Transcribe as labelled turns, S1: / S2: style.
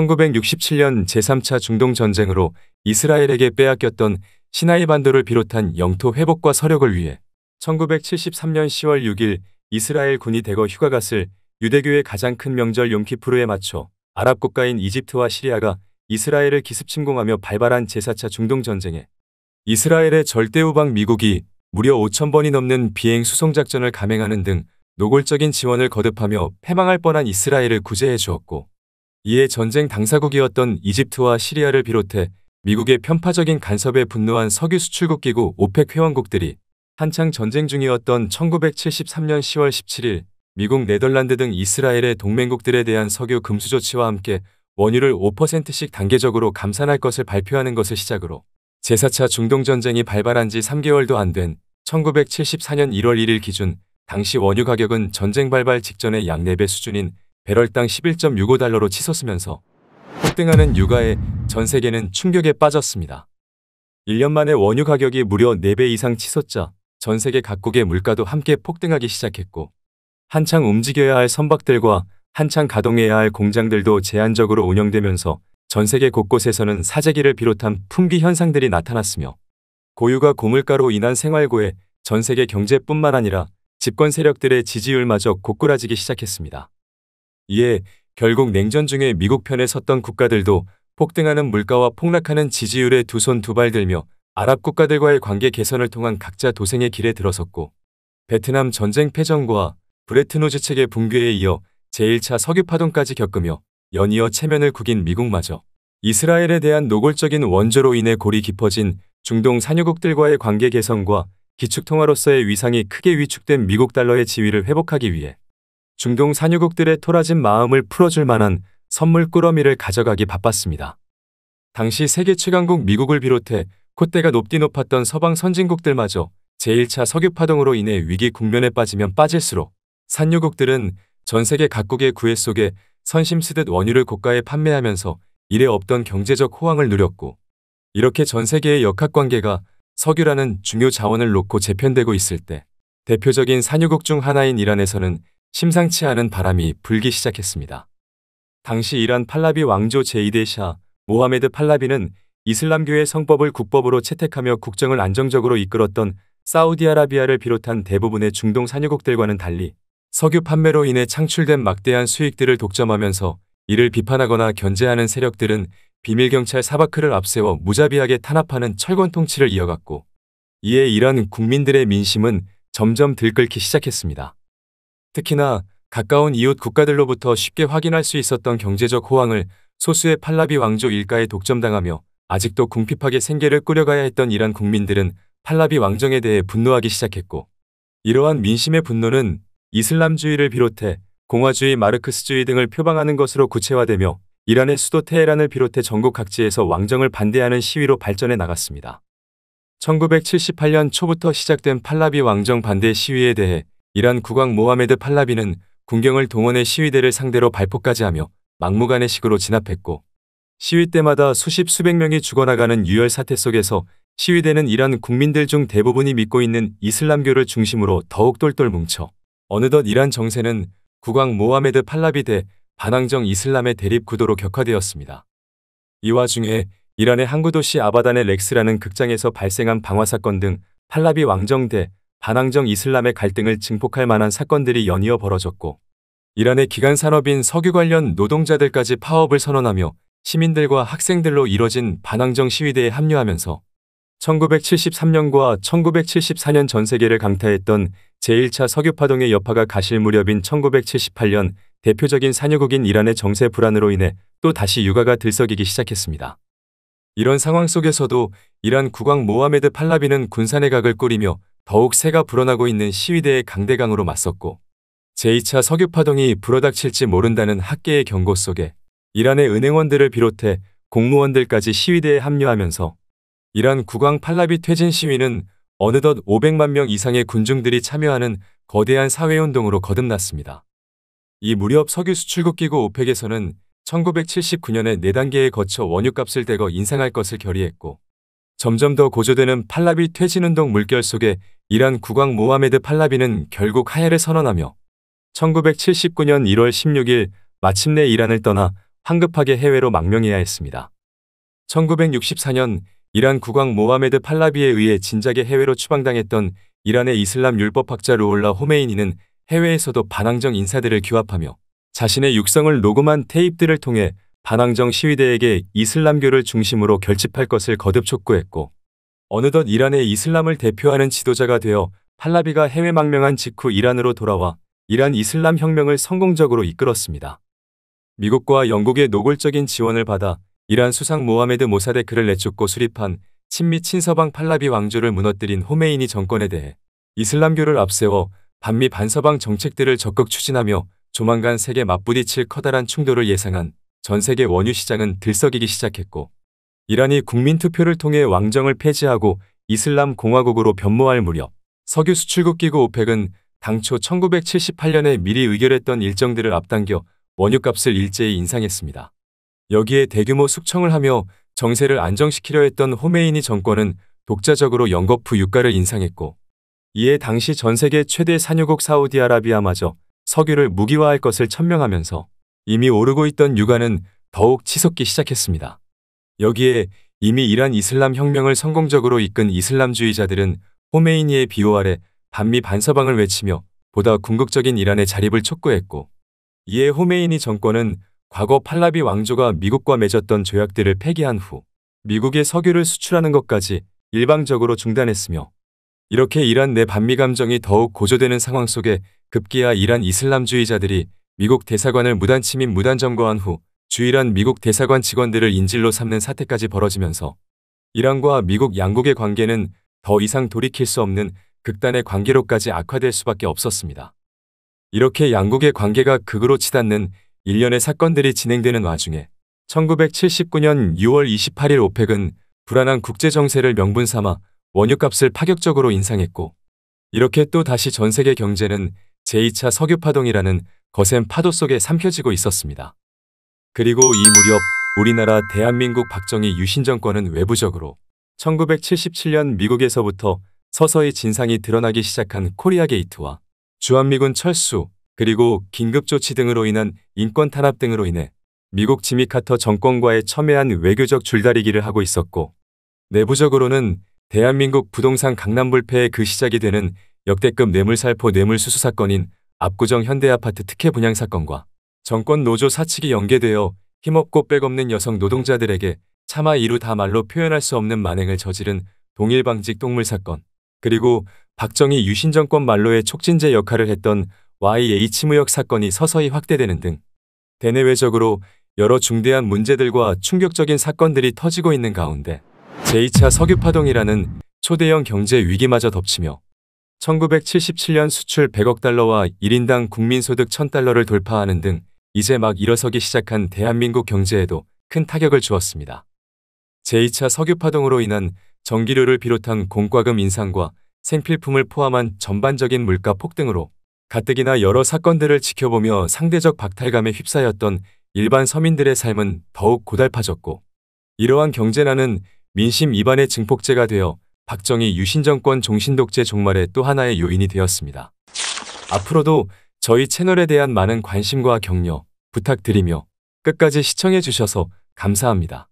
S1: 1967년 제3차 중동전쟁으로 이스라엘에게 빼앗겼던 시나이 반도를 비롯한 영토 회복과 서력을 위해 1973년 10월 6일 이스라엘 군이 대거 휴가갔을 유대교의 가장 큰 명절 용키프르에 맞춰 아랍 국가인 이집트와 시리아가 이스라엘을 기습 침공하며 발발한 제4차 중동전쟁에 이스라엘의 절대우방 미국이 무려 5천번이 넘는 비행 수송작전을 감행하는 등 노골적인 지원을 거듭하며 패망할 뻔한 이스라엘을 구제해 주었고 이에 전쟁 당사국이었던 이집트와 시리아를 비롯해 미국의 편파적인 간섭에 분노한 석유 수출국 기구 오펙 회원국들이 한창 전쟁 중이었던 1973년 10월 17일 미국 네덜란드 등 이스라엘의 동맹국들에 대한 석유 금수 조치와 함께 원유를 5%씩 단계적으로 감산할 것을 발표하는 것을 시작으로 제4차 중동전쟁이 발발한 지 3개월도 안 된 1974년 1월 1일 기준 당시 원유 가격은 전쟁 발발 직전의 양 4배 수준인 배럴당 11.65달러로 치솟으면서 폭등하는 유가에 전 세계는 충격에 빠졌습니다. 1년 만에 원유 가격이 무려 4배 이상 치솟자 전 세계 각국의 물가도 함께 폭등하기 시작했고 한창 움직여야 할 선박들과 한창 가동해야 할 공장들도 제한적으로 운영되면서 전 세계 곳곳에서는 사재기를 비롯한 품귀 현상들이 나타났으며 고유가 고물가로 인한 생활고에 전 세계 경제뿐만 아니라 집권 세력들의 지지율마저 고꾸라지기 시작했습니다. 이에 예, 결국 냉전 중에 미국 편에 섰던 국가들도 폭등하는 물가와 폭락하는 지지율에 두 손 두 발 들며 아랍 국가들과의 관계 개선을 통한 각자 도생의 길에 들어섰고 베트남 전쟁 패전과 브레트노즈 책의 붕괴에 이어 제1차 석유파동까지 겪으며 연이어 체면을 구긴 미국마저 이스라엘에 대한 노골적인 원조로 인해 골이 깊어진 중동 산유국들과의 관계 개선과 기축통화로서의 위상이 크게 위축된 미국 달러의 지위를 회복하기 위해 중동 산유국들의 토라진 마음을 풀어줄 만한 선물 꾸러미를 가져가기 바빴습니다. 당시 세계 최강국 미국을 비롯해 콧대가 높디 높았던 서방 선진국들마저 제1차 석유파동으로 인해 위기 국면에 빠지면 빠질수록 산유국들은 전 세계 각국의 구애 속에 선심 쓰듯 원유를 고가에 판매하면서 이래 없던 경제적 호황을 누렸고 이렇게 전 세계의 역학관계가 석유라는 중요 자원을 놓고 재편되고 있을 때 대표적인 산유국 중 하나인 이란에서는 심상치 않은 바람이 불기 시작했습니다. 당시 이란 팔라비 왕조 제2대 샤 모하메드 팔라비는 이슬람교의 성법을 국법으로 채택하며 국정을 안정적으로 이끌었던 사우디아라비아를 비롯한 대부분의 중동 산유국들과는 달리 석유 판매로 인해 창출된 막대한 수익들을 독점하면서 이를 비판하거나 견제하는 세력들은 비밀경찰 사바크를 앞세워 무자비하게 탄압하는 철권 통치를 이어갔고 이에 이런 국민들의 민심은 점점 들끓기 시작했습니다. 특히나 가까운 이웃 국가들로부터 쉽게 확인할 수 있었던 경제적 호황을 소수의 팔라비 왕조 일가에 독점당하며 아직도 궁핍하게 생계를 꾸려가야 했던 이란 국민들은 팔라비 왕정에 대해 분노하기 시작했고 이러한 민심의 분노는 이슬람주의를 비롯해 공화주의 마르크스주의 등을 표방하는 것으로 구체화되며 이란의 수도 테헤란을 비롯해 전국 각지에서 왕정을 반대하는 시위로 발전해 나갔습니다. 1978년 초부터 시작된 팔라비 왕정 반대 시위에 대해 이란 국왕 모하메드 팔라비는 군경을 동원해 시위대를 상대로 발포까지 하며 막무가내 식으로 진압했고 시위 때마다 수십 수백 명이 죽어나가는 유혈 사태 속에서 시위대는 이란 국민들 중 대부분이 믿고 있는 이슬람교를 중심으로 더욱 똘똘 뭉쳐 어느덧 이란 정세는 국왕 모하메드 팔라비 대 반항정 이슬람의 대립 구도로 격화되었습니다. 이 와중에 이란의 항구 도시 아바단의 렉스라는 극장에서 발생한 방화 사건 등 팔라비 왕정 대 반항정 이슬람의 갈등을 증폭할 만한 사건들이 연이어 벌어졌고 이란의 기간 산업인 석유 관련 노동자들까지 파업을 선언하며 시민들과 학생들로 이뤄진 반항정 시위대에 합류하면서 1973년과 1974년 전 세계를 강타했던 제1차 석유파동의 여파가 가실 무렵인 1978년 대표적인 산유국인 이란의 정세 불안으로 인해 또 다시 유가가 들썩이기 시작했습니다. 이런 상황 속에서도 이란 국왕 모하메드 팔라비는 군산의 각을 꾸리며 더욱 새가 불어나고 있는 시위대의 강대강으로 맞섰고 제2차 석유파동이 불어닥칠지 모른다는 학계의 경고 속에 이란의 은행원들을 비롯해 공무원들까지 시위대에 합류하면서 이란 국왕 팔라비 퇴진 시위는 어느덧 500만 명 이상의 군중들이 참여하는 거대한 사회운동으로 거듭났습니다. 이 무렵 석유 수출국기구 오펙에서는 1979년에 4단계에 거쳐 원유값을 대거 인상할 것을 결의했고 점점 더 고조되는 팔라비 퇴진운동 물결 속에 이란 국왕 모하메드 팔라비는 결국 하야를 선언하며 1979년 1월 16일 마침내 이란을 떠나 황급하게 해외로 망명해야 했습니다. 1964년 이란 국왕 모하메드 팔라비에 의해 진작에 해외로 추방당했던 이란의 이슬람 율법학자 로올라 호메이니는 해외에서도 반항정 인사들을 규합하며 자신의 육성을 녹음한 테이프들을 통해 반항정 시위대에게 이슬람교를 중심으로 결집할 것을 거듭 촉구했고 어느덧 이란의 이슬람을 대표하는 지도자가 되어 팔라비가 해외 망명한 직후 이란으로 돌아와 이란 이슬람 혁명을 성공적으로 이끌었습니다. 미국과 영국의 노골적인 지원을 받아 이란 수상 모하메드 모사데 그를 내쫓고 수립한 친미 친서방 팔라비 왕조를 무너뜨린 호메이니 정권에 대해 이슬람교를 앞세워 반미 반서방 정책들을 적극 추진하며 조만간 세계 맞부딪힐 커다란 충돌을 예상한 전 세계 원유 시장은 들썩이기 시작했고 이란이 국민 투표를 통해 왕정을 폐지하고 이슬람 공화국으로 변모할 무렵 석유 수출국 기구 오펙은 당초 1978년에 미리 의결했던 일정들을 앞당겨 원유값을 일제히 인상했습니다. 여기에 대규모 숙청을 하며 정세를 안정시키려 했던 호메이니 정권은 독자적으로 연거푸 유가를 인상했고 이에 당시 전 세계 최대 산유국 사우디아라비아마저 석유를 무기화할 것을 천명하면서 이미 오르고 있던 유가는 더욱 치솟기 시작했습니다. 여기에 이미 이란 이슬람 혁명을 성공적으로 이끈 이슬람주의자들은 호메이니의 비호 아래 반미 반서방을 외치며 보다 궁극적인 이란의 자립을 촉구했고 이에 호메이니 정권은 과거 팔라비 왕조가 미국과 맺었던 조약들을 폐기한 후 미국의 석유를 수출하는 것까지 일방적으로 중단했으며 이렇게 이란 내 반미 감정이 더욱 고조되는 상황 속에 급기야 이란 이슬람주의자들이 미국 대사관을 무단 침입 무단 점거한 후 주일한 미국 대사관 직원들을 인질로 삼는 사태까지 벌어지면서 이란과 미국 양국의 관계는 더 이상 돌이킬 수 없는 극단의 관계로까지 악화될 수밖에 없었습니다. 이렇게 양국의 관계가 극으로 치닫는 일련의 사건들이 진행되는 와중에 1979년 6월 28일 오펙은 불안한 국제 정세를 명분 삼아 원유값을 파격적으로 인상했고 이렇게 또 다시 전 세계 경제는 제2차 석유파동이라는 거센 파도 속에 삼켜지고 있었습니다. 그리고 이 무렵 우리나라 대한민국 박정희 유신 정권은 외부적으로 1977년 미국에서부터 서서히 진상이 드러나기 시작한 코리아 게이트와 주한미군 철수 그리고 긴급조치 등으로 인한 인권 탄압 등으로 인해 미국 지미 카터 정권과의 첨예한 외교적 줄다리기를 하고 있었고 내부적으로는 대한민국 부동산 강남 불패의 그 시작이 되는 역대급 뇌물살포 뇌물수수 사건인 압구정 현대아파트 특혜 분양 사건과 정권 노조 사측이 연계되어 힘없고 빽없는 여성 노동자들에게 차마 이루 다 말로 표현할 수 없는 만행을 저지른 동일방직 똥물 사건 그리고 박정희 유신정권 말로의 촉진제 역할을 했던 YH 무역 사건이 서서히 확대되는 등 대내외적으로 여러 중대한 문제들과 충격적인 사건들이 터지고 있는 가운데 제2차 석유파동이라는 초대형 경제 위기마저 덮치며 1977년 수출 100억 달러와 1인당 국민소득 1000달러를 돌파하는 등 이제 막 일어서기 시작한 대한민국 경제에도 큰 타격을 주었습니다. 제2차 석유파동으로 인한 전기료를 비롯한 공과금 인상과 생필품을 포함한 전반적인 물가 폭등으로 가뜩이나 여러 사건들을 지켜보며 상대적 박탈감에 휩싸였던 일반 서민들의 삶은 더욱 고달파졌고 이러한 경제난은 민심 이반의 증폭제가 되어 박정희 유신정권 종신독재 종말의 또 하나의 요인이 되었습니다. 앞으로도 저희 채널에 대한 많은 관심과 격려 부탁드리며 끝까지 시청해주셔서 감사합니다.